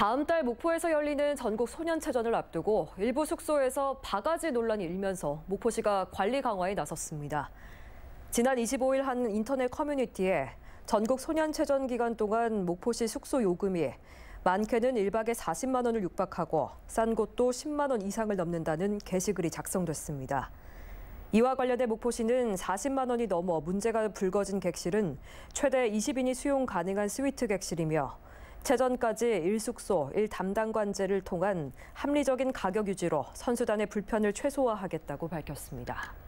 다음 달 목포에서 열리는 전국 소년체전을 앞두고 일부 숙소에서 바가지 논란이 일면서 목포시가 관리 강화에 나섰습니다. 지난 25일 한 인터넷 커뮤니티에 전국 소년체전 기간 동안 목포시 숙소 요금이 많게는 1박에 40만 원을 육박하고 싼 곳도 10만 원 이상을 넘는다는 게시글이 작성됐습니다. 이와 관련해 목포시는 40만 원이 넘어 문제가 불거진 객실은 최대 20인이 수용 가능한 스위트 객실이며 최전까지 일숙소, 일담당관제를 통한 합리적인 가격 유지로 선수단의 불편을 최소화하겠다고 밝혔습니다.